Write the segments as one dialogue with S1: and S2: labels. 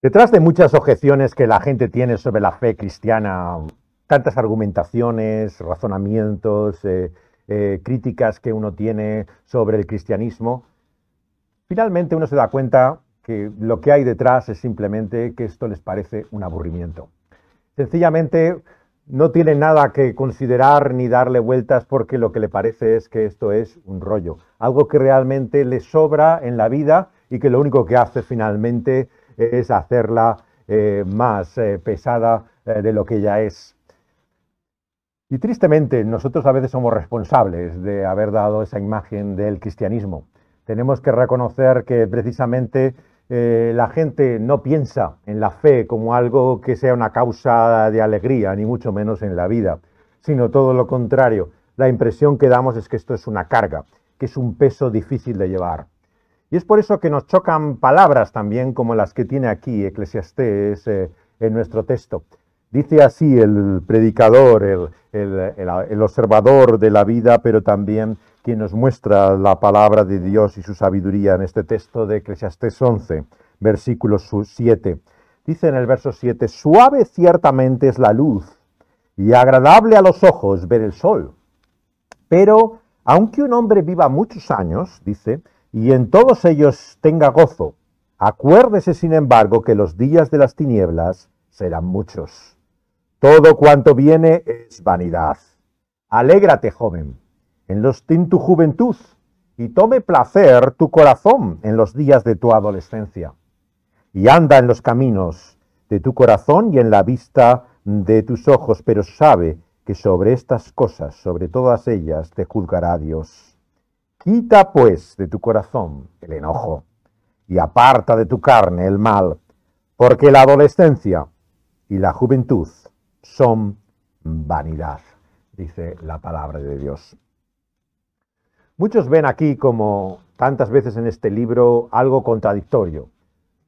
S1: Detrás de muchas objeciones que la gente tiene sobre la fe cristiana, tantas argumentaciones, razonamientos, eh, eh, críticas que uno tiene sobre el cristianismo, finalmente uno se da cuenta que lo que hay detrás es simplemente que esto les parece un aburrimiento. Sencillamente no tiene nada que considerar ni darle vueltas porque lo que le parece es que esto es un rollo, algo que realmente le sobra en la vida y que lo único que hace finalmente es hacerla eh, más eh, pesada eh, de lo que ya es. Y tristemente, nosotros a veces somos responsables de haber dado esa imagen del cristianismo. Tenemos que reconocer que precisamente la gente no piensa en la fe como algo que sea una causa de alegría, ni mucho menos en la vida, sino todo lo contrario. La impresión que damos es que esto es una carga, que es un peso difícil de llevar. Y es por eso que nos chocan palabras también como las que tiene aquí Eclesiastés eh, en nuestro texto. Dice así el predicador, el, observador de la vida, pero también quien nos muestra la palabra de Dios y su sabiduría en este texto de Eclesiastés 11, versículo 7. Dice en el verso 7, suave ciertamente es la luz y agradable a los ojos ver el sol. Pero, aunque un hombre viva muchos años, dice, y en todos ellos tenga gozo. Acuérdese, sin embargo, que los días de las tinieblas serán muchos. Todo cuanto viene es vanidad. Alégrate, joven, en, los, de tu juventud, y tome placer tu corazón en los días de tu adolescencia. Y anda en los caminos de tu corazón y en la vista de tus ojos, pero sabe que sobre estas cosas, sobre todas ellas, te juzgará Dios. Quita pues de tu corazón el enojo y aparta de tu carne el mal, porque la adolescencia y la juventud son vanidad, dice la palabra de Dios. Muchos ven aquí, como tantas veces en este libro, algo contradictorio.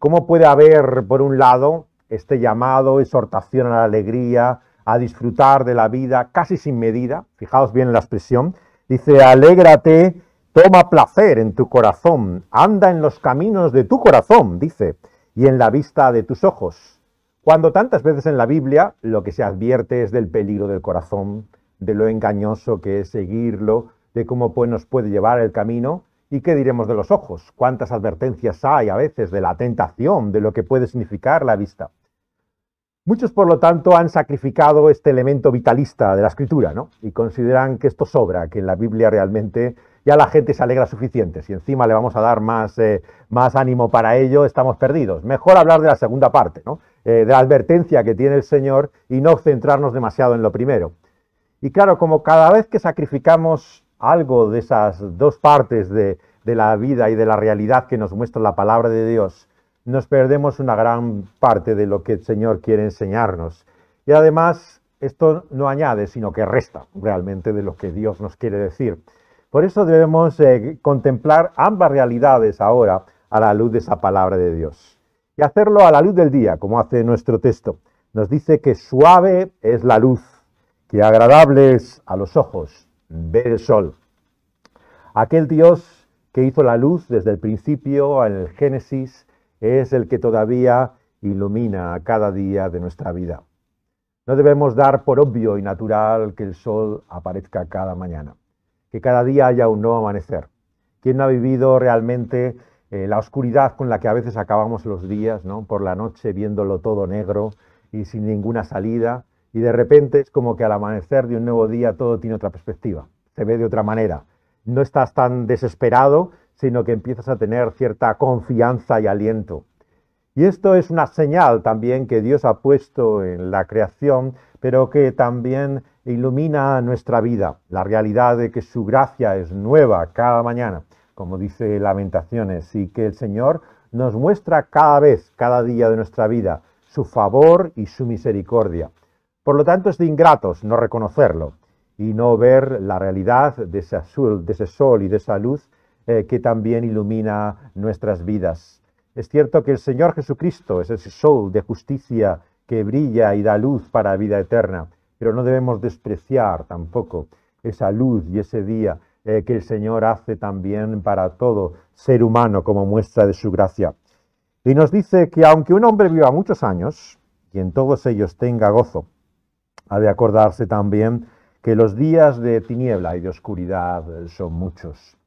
S1: ¿Cómo puede haber, por un lado, este llamado, exhortación a la alegría, a disfrutar de la vida casi sin medida? Fijaos bien en la expresión. Dice, alégrate Toma placer en tu corazón, anda en los caminos de tu corazón, dice, y en la vista de tus ojos. Cuando tantas veces en la Biblia lo que se advierte es del peligro del corazón, de lo engañoso que es seguirlo, de cómo pues nos puede llevar el camino, y qué diremos de los ojos, cuántas advertencias hay a veces de la tentación, de lo que puede significar la vista. Muchos, por lo tanto, han sacrificado este elemento vitalista de la escritura, ¿no? Y consideran que esto sobra, que en la Biblia realmente ya la gente se alegra suficiente. Si encima le vamos a dar más, eh, más ánimo para ello, estamos perdidos. Mejor hablar de la segunda parte, ¿no? Eh, de la advertencia que tiene el Señor y no centrarnos demasiado en lo primero. Y claro, como cada vez que sacrificamos algo de esas dos partes de, de la vida y de la realidad que nos muestra la palabra de Dios, nos perdemos una gran parte de lo que el Señor quiere enseñarnos. Y además, esto no añade, sino que resta realmente de lo que Dios nos quiere decir. Por eso debemos eh, contemplar ambas realidades ahora a la luz de esa palabra de Dios. Y hacerlo a la luz del día, como hace nuestro texto. Nos dice que suave es la luz, que agradable es a los ojos ver el sol. Aquel Dios que hizo la luz desde el principio, en el Génesis, es el que todavía ilumina cada día de nuestra vida. No debemos dar por obvio y natural que el sol aparezca cada mañana que cada día haya un nuevo amanecer. ¿Quién no ha vivido realmente eh, la oscuridad con la que a veces acabamos los días, ¿no? por la noche viéndolo todo negro y sin ninguna salida? Y de repente es como que al amanecer de un nuevo día todo tiene otra perspectiva, se ve de otra manera. No estás tan desesperado, sino que empiezas a tener cierta confianza y aliento. Y esto es una señal también que Dios ha puesto en la creación, pero que también e ilumina nuestra vida, la realidad de que su gracia es nueva cada mañana, como dice Lamentaciones, y que el Señor nos muestra cada vez, cada día de nuestra vida, su favor y su misericordia. Por lo tanto, es de ingratos no reconocerlo y no ver la realidad de ese azul, de ese sol y de esa luz eh, que también ilumina nuestras vidas. Es cierto que el Señor Jesucristo es ese sol de justicia que brilla y da luz para vida eterna, pero no debemos despreciar tampoco esa luz y ese día eh, que el Señor hace también para todo ser humano como muestra de su gracia. Y nos dice que aunque un hombre viva muchos años y en todos ellos tenga gozo, ha de acordarse también que los días de tiniebla y de oscuridad son muchos.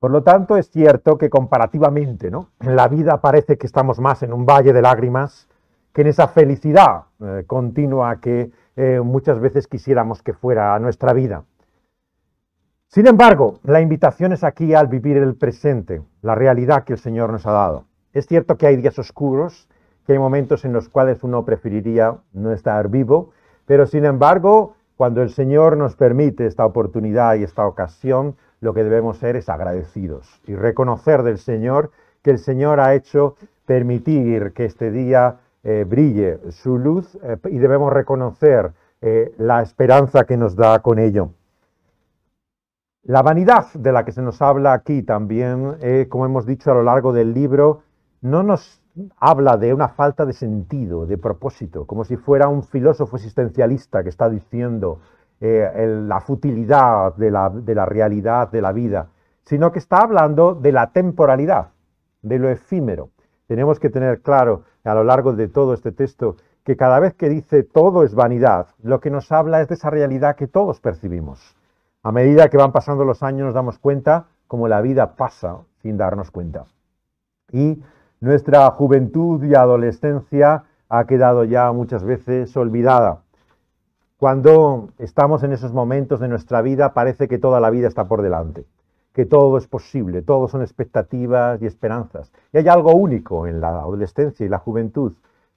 S1: Por lo tanto, es cierto que comparativamente, ¿no? En la vida parece que estamos más en un valle de lágrimas que en esa felicidad eh, continua que eh, muchas veces quisiéramos que fuera a nuestra vida. Sin embargo, la invitación es aquí al vivir el presente, la realidad que el Señor nos ha dado. Es cierto que hay días oscuros, que hay momentos en los cuales uno preferiría no estar vivo, pero sin embargo, cuando el Señor nos permite esta oportunidad y esta ocasión, lo que debemos ser es agradecidos y reconocer del Señor que el Señor ha hecho permitir que este día eh, brille su luz eh, y debemos reconocer eh, la esperanza que nos da con ello. La vanidad de la que se nos habla aquí también, como hemos dicho a lo largo del libro, no nos habla de una falta de sentido, de propósito, como si fuera un filósofo existencialista que está diciendo la futilidad de la, de la realidad de la vida, sino que está hablando de la temporalidad, de lo efímero. Tenemos que tener claro a lo largo de todo este texto, que cada vez que dice todo es vanidad, lo que nos habla es de esa realidad que todos percibimos. A medida que van pasando los años nos damos cuenta como la vida pasa sin darnos cuenta. Y nuestra juventud y adolescencia ha quedado ya muchas veces olvidada. Cuando estamos en esos momentos de nuestra vida parece que toda la vida está por delante que todo es posible, todo son expectativas y esperanzas. Y hay algo único en la adolescencia y la juventud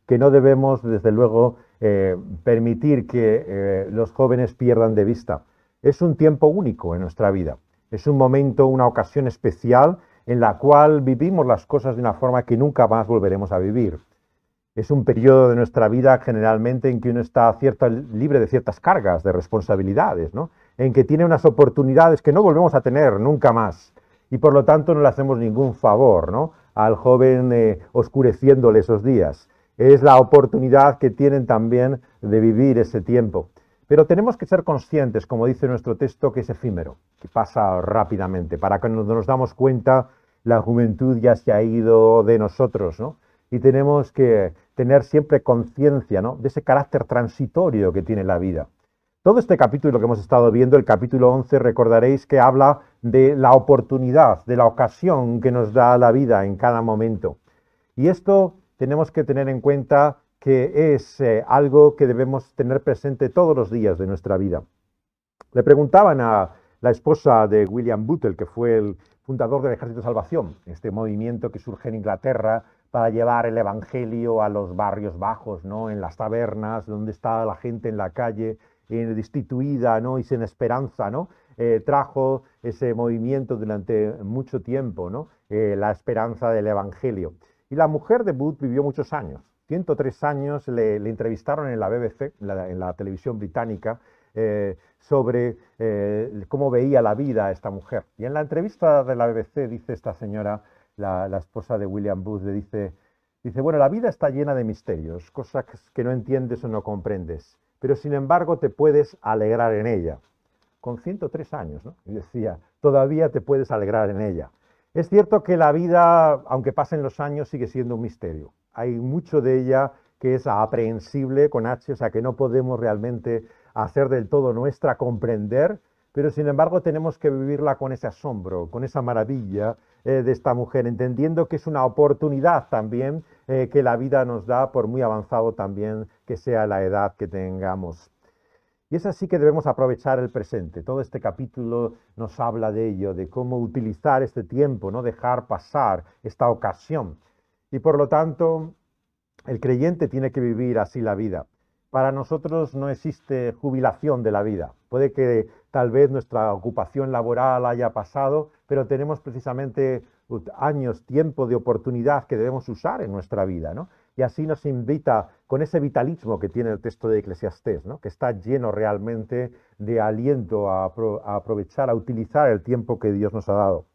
S1: que no debemos, desde luego, eh, permitir que eh, los jóvenes pierdan de vista. Es un tiempo único en nuestra vida, es un momento, una ocasión especial en la cual vivimos las cosas de una forma que nunca más volveremos a vivir. Es un periodo de nuestra vida generalmente en que uno está libre de ciertas cargas, de responsabilidades, ¿no? en que tiene unas oportunidades que no volvemos a tener nunca más. Y por lo tanto no le hacemos ningún favor ¿no? al joven eh, oscureciéndole esos días. Es la oportunidad que tienen también de vivir ese tiempo. Pero tenemos que ser conscientes, como dice nuestro texto, que es efímero, que pasa rápidamente, para que nos, nos damos cuenta la juventud ya se ha ido de nosotros, Y tenemos que tener siempre conciencia de ese carácter transitorio que tiene la vida. Todo este capítulo que hemos estado viendo, el capítulo 11, recordaréis que habla de la oportunidad, de la ocasión que nos da la vida en cada momento. Y esto tenemos que tener en cuenta que es eh, algo que debemos tener presente todos los días de nuestra vida. Le preguntaban a la esposa de William Butler, que fue el fundador del Ejército de Salvación, este movimiento que surge en Inglaterra para llevar el Evangelio a los barrios bajos, ¿no? en las tabernas, donde está la gente en la calle, eh, destituida ¿no? y sin esperanza, ¿no? Eh, trajo ese movimiento durante mucho tiempo, ¿no? Eh, la esperanza del Evangelio. Y la mujer de Booth vivió muchos años, 103 años, le, entrevistaron en la BBC, en la televisión británica, sobre cómo veía la vida esta mujer. Y en la entrevista de la BBC dice esta señora, la, la esposa de William Booth, le dice, dice, bueno, la vida está llena de misterios, cosas que no entiendes o no comprendes pero sin embargo te puedes alegrar en ella. Con 103 años, ¿no? Y decía, todavía te puedes alegrar en ella. Es cierto que la vida, aunque pasen los años, sigue siendo un misterio. Hay mucho de ella que es aprehensible con H, o sea, que no podemos realmente hacer del todo nuestra, comprender, pero sin embargo tenemos que vivirla con ese asombro, con esa maravilla eh, de esta mujer, entendiendo que es una oportunidad también eh, que la vida nos da, por muy avanzado también que sea la edad que tengamos. Y es así que debemos aprovechar el presente. Todo este capítulo nos habla de ello, de cómo utilizar este tiempo, no dejar pasar esta ocasión. Y por lo tanto, el creyente tiene que vivir así la vida. Para nosotros no existe jubilación de la vida. Puede que tal vez nuestra ocupación laboral haya pasado, pero tenemos precisamente pues, años, tiempo de oportunidad que debemos usar en nuestra vida, ¿no? Y así nos invita con ese vitalismo que tiene el texto de Eclesiastés, que está lleno realmente de aliento a, aprovechar, a utilizar el tiempo que Dios nos ha dado.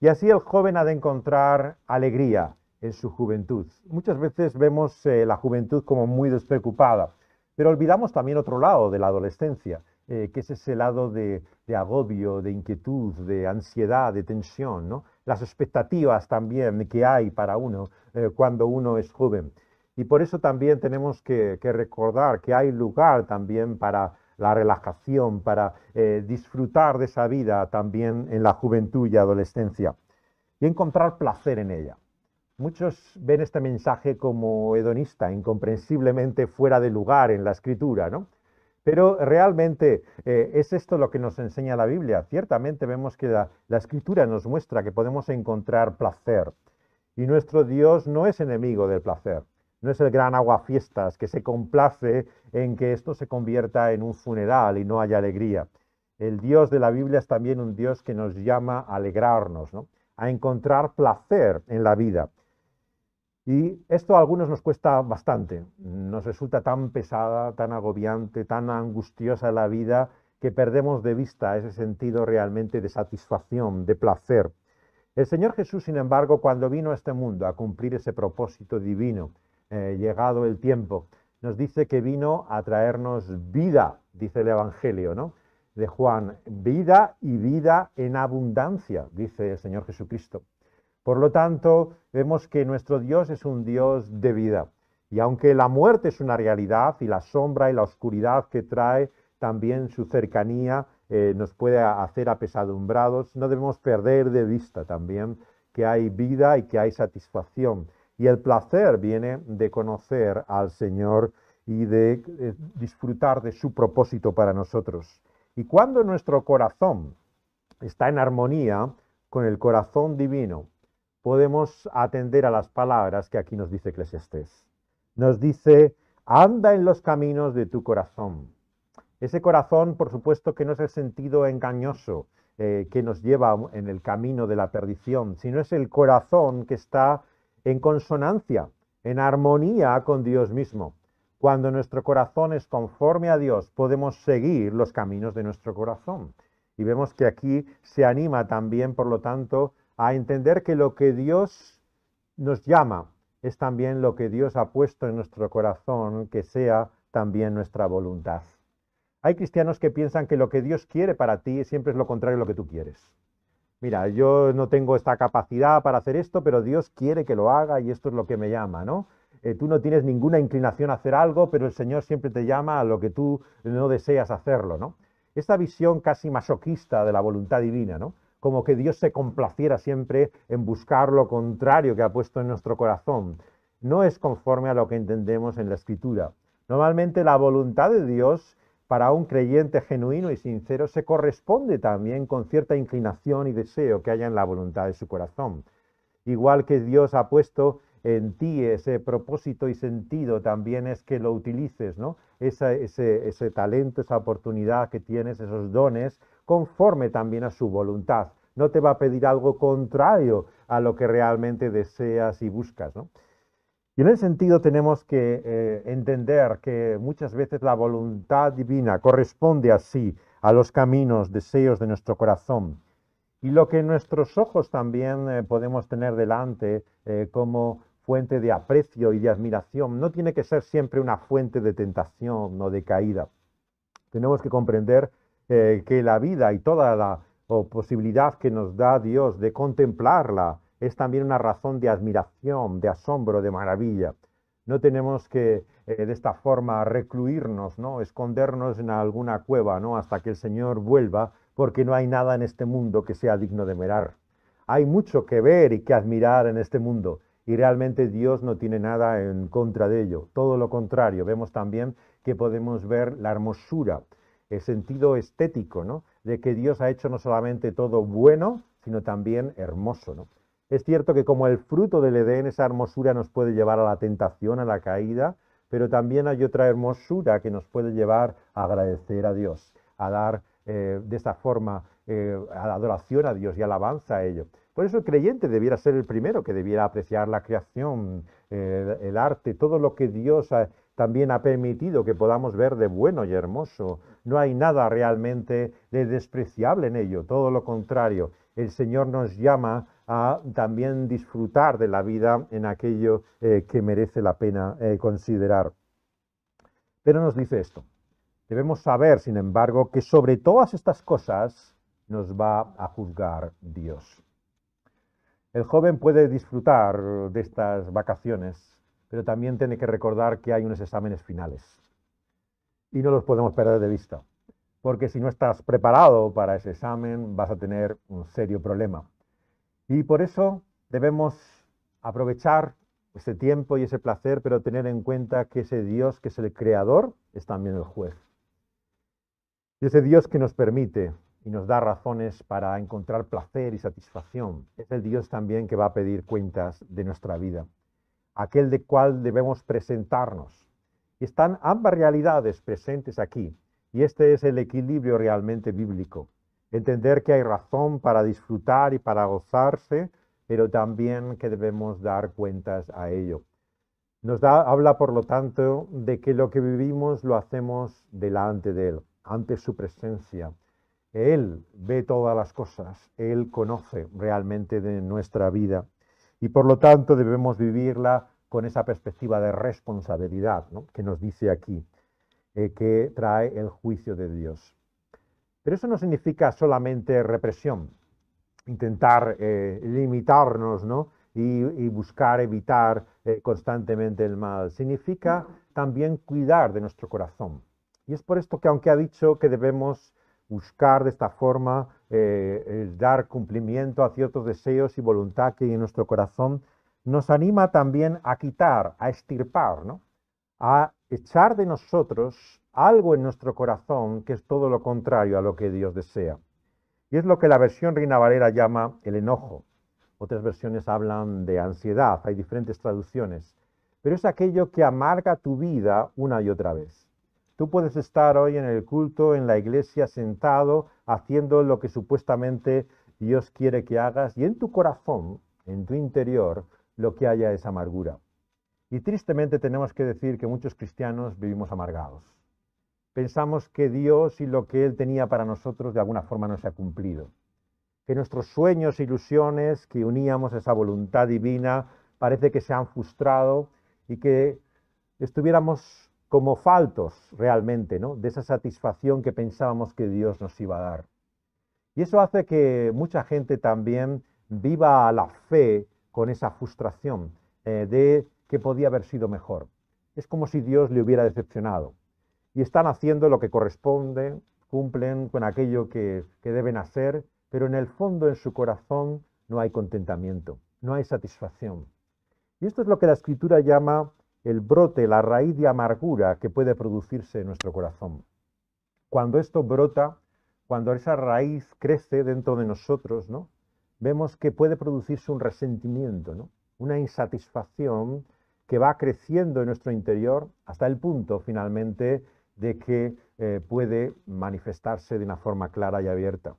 S1: Y así el joven ha de encontrar alegría en su juventud. Muchas veces vemos eh, la juventud como muy despreocupada, pero olvidamos también otro lado de la adolescencia, eh, que es ese lado de, agobio, de inquietud, de ansiedad, de tensión, ¿no? las expectativas también que hay para uno eh, cuando uno es joven. Y por eso también tenemos que, recordar que hay lugar también para la relajación, para eh, disfrutar de esa vida también en la juventud y adolescencia y encontrar placer en ella. Muchos ven este mensaje como hedonista, incomprensiblemente fuera de lugar en la escritura, ¿no? Pero realmente eh, es esto lo que nos enseña la Biblia. Ciertamente vemos que la, escritura nos muestra que podemos encontrar placer. Y nuestro Dios no es enemigo del placer no es el gran aguafiestas que se complace en que esto se convierta en un funeral y no haya alegría. El Dios de la Biblia es también un Dios que nos llama a alegrarnos, a encontrar placer en la vida. Y esto a algunos nos cuesta bastante, nos resulta tan pesada, tan agobiante, tan angustiosa la vida que perdemos de vista ese sentido realmente de satisfacción, de placer. El Señor Jesús, sin embargo, cuando vino a este mundo a cumplir ese propósito divino, eh, llegado el tiempo, nos dice que vino a traernos vida, dice el Evangelio, ¿no? De Juan, vida y vida en abundancia, dice el Señor Jesucristo. Por lo tanto, vemos que nuestro Dios es un Dios de vida. Y aunque la muerte es una realidad y la sombra y la oscuridad que trae, también su cercanía eh, nos puede hacer apesadumbrados, no debemos perder de vista también que hay vida y que hay satisfacción. Y el placer viene de conocer al Señor y de eh, disfrutar de su propósito para nosotros. Y cuando nuestro corazón está en armonía con el corazón divino, podemos atender a las palabras que aquí nos dice estés Nos dice, anda en los caminos de tu corazón. Ese corazón, por supuesto, que no es el sentido engañoso eh, que nos lleva en el camino de la perdición, sino es el corazón que está en consonancia, en armonía con Dios mismo. Cuando nuestro corazón es conforme a Dios, podemos seguir los caminos de nuestro corazón. Y vemos que aquí se anima también, por lo tanto, a entender que lo que Dios nos llama es también lo que Dios ha puesto en nuestro corazón, que sea también nuestra voluntad. Hay cristianos que piensan que lo que Dios quiere para ti siempre es lo contrario a lo que tú quieres. Mira, yo no tengo esta capacidad para hacer esto, pero Dios quiere que lo haga y esto es lo que me llama, ¿no? Eh, tú no tienes ninguna inclinación a hacer algo, pero el Señor siempre te llama a lo que tú no deseas hacerlo, ¿no? Esta visión casi masoquista de la voluntad divina, ¿no? como que Dios se complaciera siempre en buscar lo contrario que ha puesto en nuestro corazón. No es conforme a lo que entendemos en la Escritura. Normalmente la voluntad de Dios para un creyente genuino y sincero se corresponde también con cierta inclinación y deseo que haya en la voluntad de su corazón. Igual que Dios ha puesto en ti ese propósito y sentido también es que lo utilices, ¿no? ese, ese talento, esa oportunidad que tienes, esos dones, conforme también a su voluntad. No te va a pedir algo contrario a lo que realmente deseas y buscas. Y en ese sentido tenemos que eh, entender que muchas veces la voluntad divina corresponde así a los caminos, deseos de nuestro corazón. Y lo que nuestros ojos también eh, podemos tener delante eh, como fuente de aprecio y de admiración no tiene que ser siempre una fuente de tentación o de caída. Tenemos que comprender eh, que la vida y toda la posibilidad que nos da Dios de contemplarla es también una razón de admiración, de asombro, de maravilla. No tenemos que eh, de esta forma recluirnos, ¿no? escondernos en alguna cueva ¿no? hasta que el Señor vuelva, porque no hay nada en este mundo que sea digno de mirar. Hay mucho que ver y que admirar en este mundo, y realmente Dios no tiene nada en contra de ello. Todo lo contrario, vemos también que podemos ver la hermosura, el eh, sentido estético, ¿no? De que Dios ha hecho no solamente todo bueno, sino también hermoso, Es cierto que como el fruto del Edén, esa hermosura nos puede llevar a la tentación, a la caída, pero también hay otra hermosura que nos puede llevar a agradecer a Dios, a dar eh, de esta forma eh, a la adoración a Dios y alabanza a ello. Por eso el creyente debiera ser el primero que debiera apreciar la creación, el arte, todo lo que Dios ha, también ha permitido que podamos ver de bueno y hermoso. No hay nada realmente de despreciable en ello, todo lo contrario. El Señor nos llama a también disfrutar de la vida en aquello eh, que merece la pena eh, considerar. Pero nos dice esto. Debemos saber, sin embargo, que sobre todas estas cosas nos va a juzgar Dios. El joven puede disfrutar de estas vacaciones pero también tiene que recordar que hay unos exámenes finales. Y no los podemos perder de vista, porque si no estás preparado para ese examen vas a tener un serio problema. Y por eso debemos aprovechar ese tiempo y ese placer, pero tener en cuenta que ese Dios que es el creador es también el juez. Y ese Dios que nos permite y nos da razones para encontrar placer y satisfacción es el Dios también que va a pedir cuentas de nuestra vida aquel de cual debemos presentarnos. Están ambas realidades presentes aquí, y este es el equilibrio realmente bíblico. Entender que hay razón para disfrutar y para gozarse, pero también que debemos dar cuentas a ello. Nos habla, por lo tanto, de que lo que vivimos lo hacemos delante de Él, ante su presencia. Él ve todas las cosas, Él conoce realmente de nuestra vida y por lo tanto debemos vivirla con esa perspectiva de responsabilidad que nos dice aquí, eh, que trae el juicio de Dios. Pero eso no significa solamente represión, intentar eh, limitarnos y, buscar evitar eh, constantemente el mal. Significa también cuidar de nuestro corazón. Y es por esto que aunque ha dicho que debemos buscar de esta forma eh, dar cumplimiento a ciertos deseos y voluntad que hay en nuestro corazón, nos anima también a quitar, a estirpar, ¿no? a echar de nosotros algo en nuestro corazón que es todo lo contrario a lo que Dios desea. Y es lo que la versión Reina Valera llama el enojo. Otras versiones hablan de ansiedad, hay diferentes traducciones. Pero es aquello que amarga tu vida una y otra vez. Tú puedes estar hoy en el culto, en la iglesia, sentado, haciendo lo que supuestamente Dios quiere que hagas y en tu corazón, en tu interior, lo que haya es amargura. Y tristemente tenemos que decir que muchos cristianos vivimos amargados. Pensamos que Dios y lo que Él tenía para nosotros de alguna forma no se ha cumplido. Que nuestros sueños e ilusiones que uníamos a esa voluntad divina parece que se han frustrado y que estuviéramos como faltos realmente, ¿no? De esa satisfacción que pensábamos que Dios nos iba a dar. Y eso hace que mucha gente también viva la fe con esa frustración eh, de que podía haber sido mejor. Es como si Dios le hubiera decepcionado. Y están haciendo lo que corresponde, cumplen con aquello que, que deben hacer, pero en el fondo, en su corazón, no hay contentamiento, no hay satisfacción. Y esto es lo que la escritura llama el brote, la raíz de amargura que puede producirse en nuestro corazón. Cuando esto brota, cuando esa raíz crece dentro de nosotros, ¿no? vemos que puede producirse un resentimiento, ¿no? una insatisfacción que va creciendo en nuestro interior hasta el punto finalmente de que eh, puede manifestarse de una forma clara y abierta.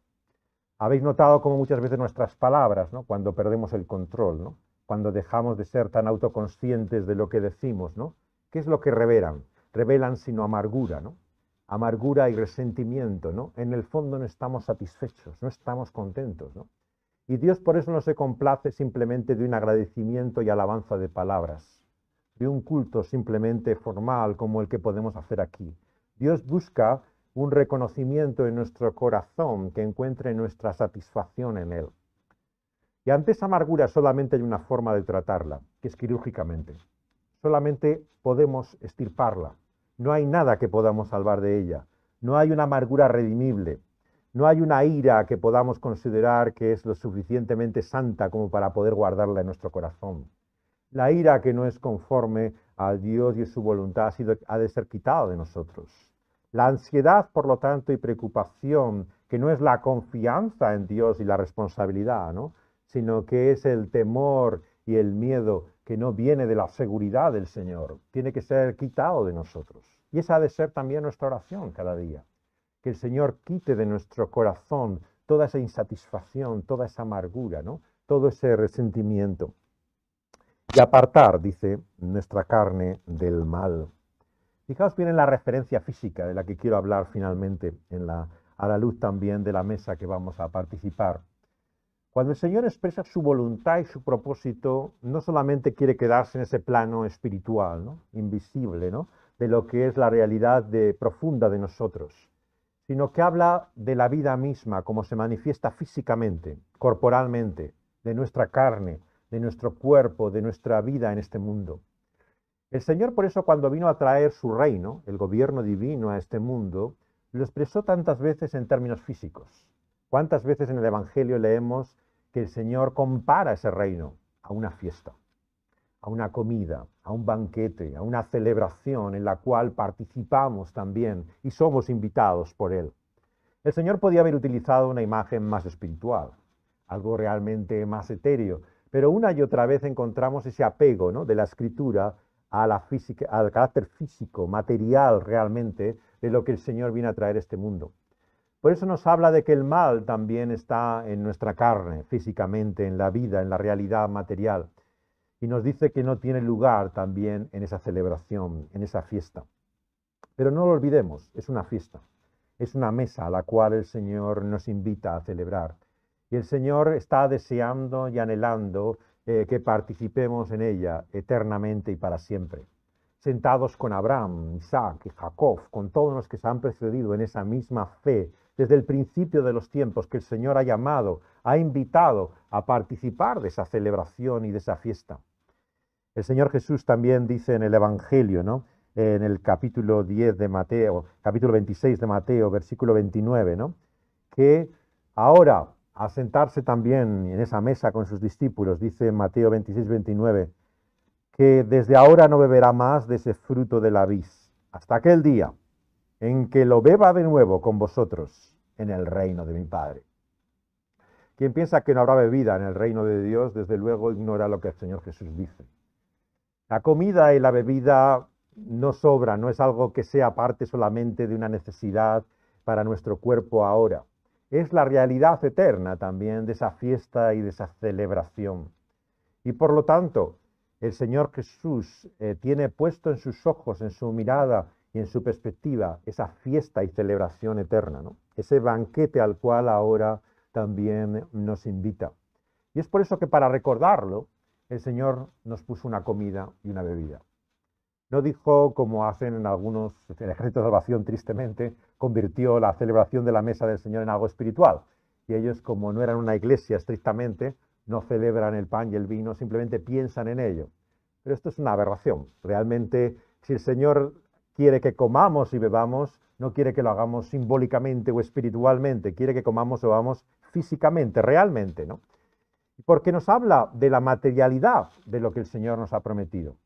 S1: Habéis notado cómo muchas veces nuestras palabras, ¿no? cuando perdemos el control, ¿no? cuando dejamos de ser tan autoconscientes de lo que decimos, ¿no? ¿Qué es lo que revelan? Revelan sino amargura, ¿no? Amargura y resentimiento, ¿no? En el fondo no estamos satisfechos, no estamos contentos, ¿no? Y Dios por eso no se complace simplemente de un agradecimiento y alabanza de palabras, de un culto simplemente formal como el que podemos hacer aquí. Dios busca un reconocimiento en nuestro corazón que encuentre nuestra satisfacción en Él. Y ante esa amargura solamente hay una forma de tratarla, que es quirúrgicamente. Solamente podemos estirparla. No hay nada que podamos salvar de ella. No hay una amargura redimible. No hay una ira que podamos considerar que es lo suficientemente santa como para poder guardarla en nuestro corazón. La ira que no es conforme a Dios y a su voluntad ha, ha de ser quitada de nosotros. La ansiedad, por lo tanto, y preocupación, que no es la confianza en Dios y la responsabilidad, ¿no? sino que es el temor y el miedo que no viene de la seguridad del Señor. Tiene que ser quitado de nosotros. Y esa ha de ser también nuestra oración cada día. Que el Señor quite de nuestro corazón toda esa insatisfacción, toda esa amargura, ¿no? todo ese resentimiento. Y apartar, dice, nuestra carne del mal. Fijaos bien en la referencia física de la que quiero hablar finalmente en a la luz también de la mesa que vamos a participar. Cuando el Señor expresa su voluntad y su propósito, no solamente quiere quedarse en ese plano espiritual, invisible, de lo que es la realidad de, profunda de nosotros, sino que habla de la vida misma, como se manifiesta físicamente, corporalmente, de nuestra carne, de nuestro cuerpo, de nuestra vida en este mundo. El Señor por eso cuando vino a traer su reino, el gobierno divino a este mundo, lo expresó tantas veces en términos físicos. ¿Cuántas veces en el Evangelio leemos que el Señor compara ese reino a una fiesta, a una comida, a un banquete, a una celebración en la cual participamos también y somos invitados por Él. El Señor podía haber utilizado una imagen más espiritual, algo realmente más etéreo, pero una y otra vez encontramos ese apego de la escritura al carácter físico, material realmente, de lo que el Señor viene a traer a este mundo. Por eso nos habla de que el mal también está en nuestra carne, físicamente, en la vida, en la realidad material. Y nos dice que no tiene lugar también en esa celebración, en esa fiesta. Pero no lo olvidemos, es una fiesta, es una mesa a la cual el Señor nos invita a celebrar. Y el Señor está deseando y anhelando eh, que participemos en ella eternamente y para siempre. Sentados con Abraham, Isaac y Jacob, con todos los que se han precedido en esa misma fe desde el principio de los tiempos que el Señor ha llamado, ha invitado a participar de esa celebración y de esa fiesta. El Señor Jesús también dice en el Evangelio, ¿no? en el capítulo 10 de Mateo, capítulo 26 de Mateo, versículo 29, ¿no? que ahora, a sentarse también en esa mesa con sus discípulos, dice Mateo 26, 29, que desde ahora no beberá más de ese fruto de la vid, hasta aquel día en que lo beba de nuevo con vosotros en el reino de mi Padre. Quien piensa que no habrá bebida en el reino de Dios, desde luego ignora lo que el Señor Jesús dice. La comida y la bebida no sobra, no es algo que sea parte solamente de una necesidad para nuestro cuerpo ahora. Es la realidad eterna también de esa fiesta y de esa celebración. Y por lo tanto, el Señor Jesús eh, tiene puesto en sus ojos, en su mirada, y en su perspectiva esa fiesta y celebración eterna, ¿no? ese banquete al cual ahora también nos invita. Y es por eso que para recordarlo, el Señor nos puso una comida y una bebida. No dijo, como hacen en algunos, ejércitos de salvación tristemente, convirtió la celebración de la mesa del Señor en algo espiritual. Y ellos, como no eran una iglesia estrictamente, no celebran el pan y el vino, simplemente piensan en ello. Pero esto es una aberración. Realmente, si el Señor quiere que comamos y bebamos, no quiere que lo hagamos simbólicamente o espiritualmente, quiere que comamos o bebamos físicamente, realmente, ¿no? Porque nos habla de la materialidad de lo que el Señor nos ha prometido.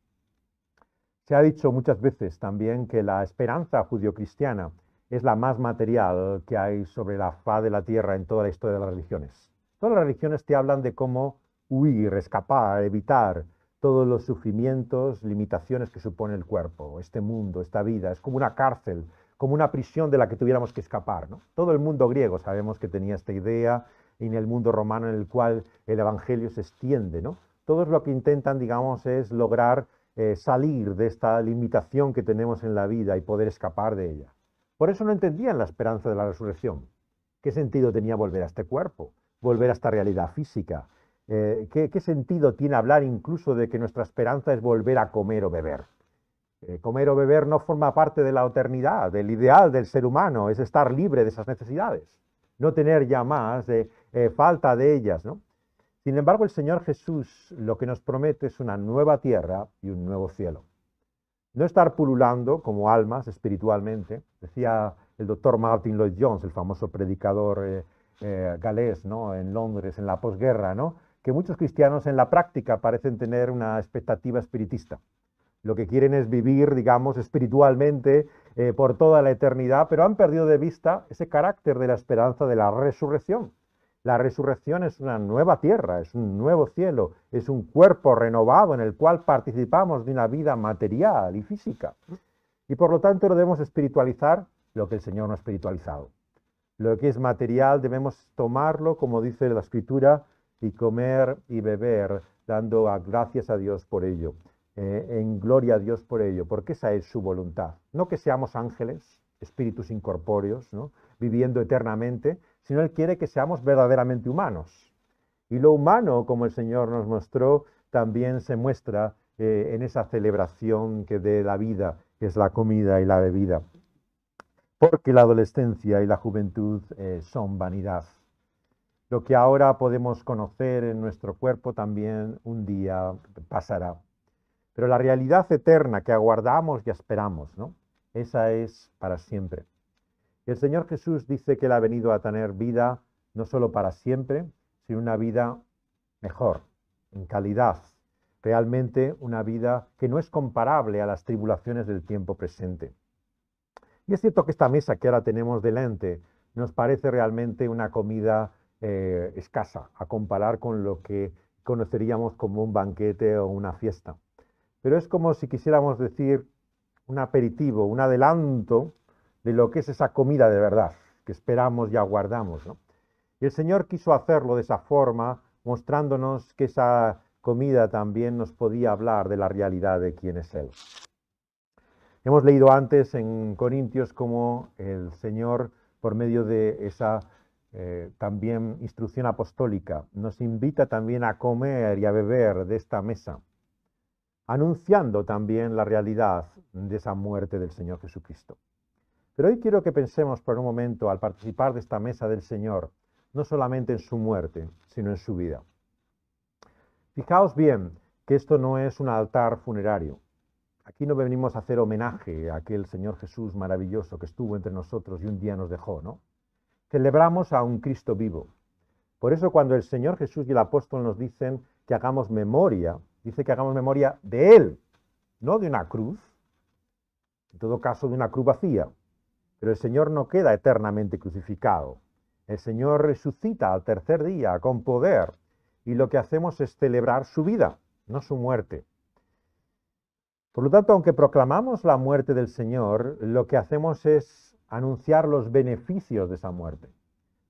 S1: Se ha dicho muchas veces también que la esperanza judio-cristiana es la más material que hay sobre la faz de la tierra en toda la historia de las religiones. Todas las religiones te hablan de cómo huir, escapar, evitar, todos los sufrimientos, limitaciones que supone el cuerpo, este mundo, esta vida. Es como una cárcel, como una prisión de la que tuviéramos que escapar. Todo el mundo griego sabemos que tenía esta idea, y en el mundo romano en el cual el Evangelio se extiende. Todos lo que intentan, digamos, es lograr eh, salir de esta limitación que tenemos en la vida y poder escapar de ella. Por eso no entendían la esperanza de la resurrección. ¿Qué sentido tenía volver a este cuerpo? Volver a esta realidad física. Eh, ¿qué, sentido tiene hablar incluso de que nuestra esperanza es volver a comer o beber? Eh, comer o beber no forma parte de la eternidad, del ideal del ser humano, es estar libre de esas necesidades, no tener ya más eh, falta de ellas. ¿no? Sin embargo, el Señor Jesús lo que nos promete es una nueva tierra y un nuevo cielo. No estar pululando como almas espiritualmente, decía el doctor Martin Lloyd Jones, el famoso predicador galés ¿no? en Londres, en la posguerra, ¿no? que muchos cristianos en la práctica parecen tener una expectativa espiritista. Lo que quieren es vivir, digamos, espiritualmente eh, por toda la eternidad, pero han perdido de vista ese carácter de la esperanza de la resurrección. La resurrección es una nueva tierra, es un nuevo cielo, es un cuerpo renovado en el cual participamos de una vida material y física. Y por lo tanto lo debemos espiritualizar lo que el Señor no ha espiritualizado. Lo que es material debemos tomarlo, como dice la Escritura, y comer y beber, dando ah, gracias a Dios por ello, eh, en gloria a Dios por ello, porque esa es su voluntad. No que seamos ángeles, espíritus incorpóreos, ¿no? viviendo eternamente, sino Él quiere que seamos verdaderamente humanos. Y lo humano, como el Señor nos mostró, también se muestra eh, en esa celebración que de la vida, que es la comida y la bebida. Porque la adolescencia y la juventud eh, son vanidad. Lo que ahora podemos conocer en nuestro cuerpo también un día pasará. Pero la realidad eterna que aguardamos y esperamos, ¿no? Esa es para siempre. El Señor Jesús dice que Él ha venido a tener vida no solo para siempre, sino una vida mejor, en calidad, realmente una vida que no es comparable a las tribulaciones del tiempo presente. Y es cierto que esta mesa que ahora tenemos delante nos parece realmente una comida eh, escasa a comparar con lo que conoceríamos como un banquete o una fiesta. Pero es como si quisiéramos decir un aperitivo, un adelanto de lo que es esa comida de verdad que esperamos y aguardamos. Y el Señor quiso hacerlo de esa forma, mostrándonos que esa comida también nos podía hablar de la realidad de quién es Él. Hemos leído antes en Corintios cómo el Señor, por medio de esa eh, también instrucción apostólica, nos invita también a comer y a beber de esta mesa, anunciando también la realidad de esa muerte del Señor Jesucristo. Pero hoy quiero que pensemos por un momento al participar de esta mesa del Señor, no solamente en su muerte, sino en su vida. Fijaos bien que esto no es un altar funerario. Aquí no venimos a hacer homenaje a aquel Señor Jesús maravilloso que estuvo entre nosotros y un día nos dejó, ¿no? celebramos a un Cristo vivo. Por eso cuando el Señor Jesús y el apóstol nos dicen que hagamos memoria, dice que hagamos memoria de Él, no de una cruz, en todo caso de una cruz vacía. Pero el Señor no queda eternamente crucificado. El Señor resucita al tercer día con poder y lo que hacemos es celebrar su vida, no su muerte. Por lo tanto, aunque proclamamos la muerte del Señor, lo que hacemos es anunciar los beneficios de esa muerte,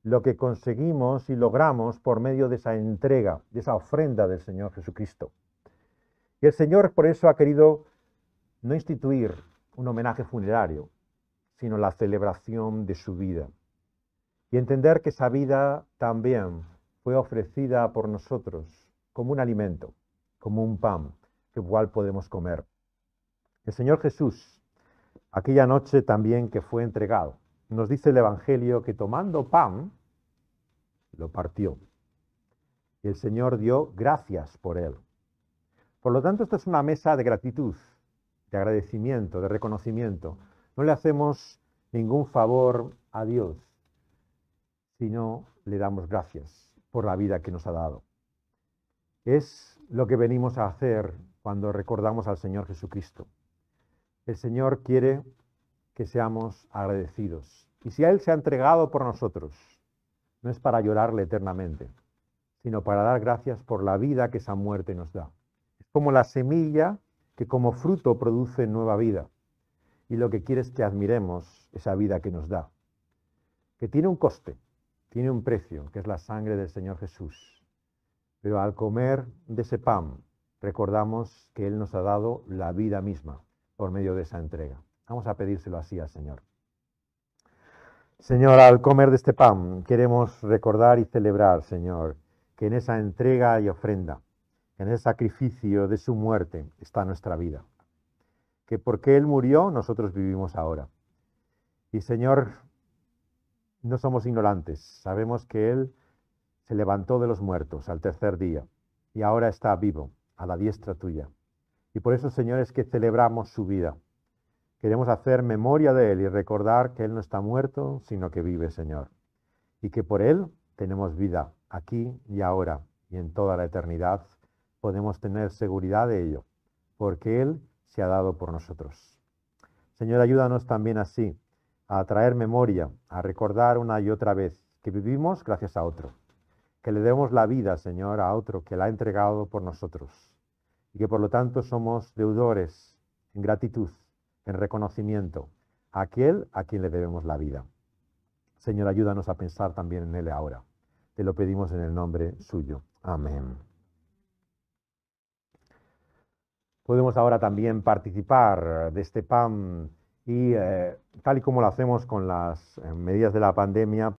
S1: lo que conseguimos y logramos por medio de esa entrega, de esa ofrenda del Señor Jesucristo. Y el Señor por eso ha querido no instituir un homenaje funerario, sino la celebración de su vida. Y entender que esa vida también fue ofrecida por nosotros como un alimento, como un pan, que igual podemos comer. El Señor Jesús aquella noche también que fue entregado. Nos dice el Evangelio que tomando pan, lo partió. el Señor dio gracias por él. Por lo tanto, esta es una mesa de gratitud, de agradecimiento, de reconocimiento. No le hacemos ningún favor a Dios, sino le damos gracias por la vida que nos ha dado. Es lo que venimos a hacer cuando recordamos al Señor Jesucristo. El Señor quiere que seamos agradecidos. Y si a Él se ha entregado por nosotros, no es para llorarle eternamente, sino para dar gracias por la vida que esa muerte nos da. Es como la semilla que como fruto produce nueva vida. Y lo que quiere es que admiremos esa vida que nos da, que tiene un coste, tiene un precio, que es la sangre del Señor Jesús. Pero al comer de ese pan, recordamos que Él nos ha dado la vida misma por medio de esa entrega. Vamos a pedírselo así al Señor. Señor, al comer de este pan queremos recordar y celebrar, Señor, que en esa entrega y ofrenda, en ese sacrificio de su muerte está nuestra vida. Que porque Él murió, nosotros vivimos ahora. Y Señor, no somos ignorantes, sabemos que Él se levantó de los muertos al tercer día y ahora está vivo a la diestra tuya. Y por eso, Señor, es que celebramos su vida. Queremos hacer memoria de Él y recordar que Él no está muerto, sino que vive, Señor. Y que por Él tenemos vida, aquí y ahora, y en toda la eternidad. Podemos tener seguridad de ello, porque Él se ha dado por nosotros. Señor, ayúdanos también así, a traer memoria, a recordar una y otra vez que vivimos gracias a otro, que le demos la vida, Señor, a otro que la ha entregado por nosotros y que por lo tanto somos deudores en gratitud, en reconocimiento a aquel a quien le debemos la vida. Señor, ayúdanos a pensar también en Él ahora. Te lo pedimos en el nombre suyo. Amén. Podemos ahora también participar de este pan y eh, tal y como lo hacemos con las eh, medidas de la pandemia,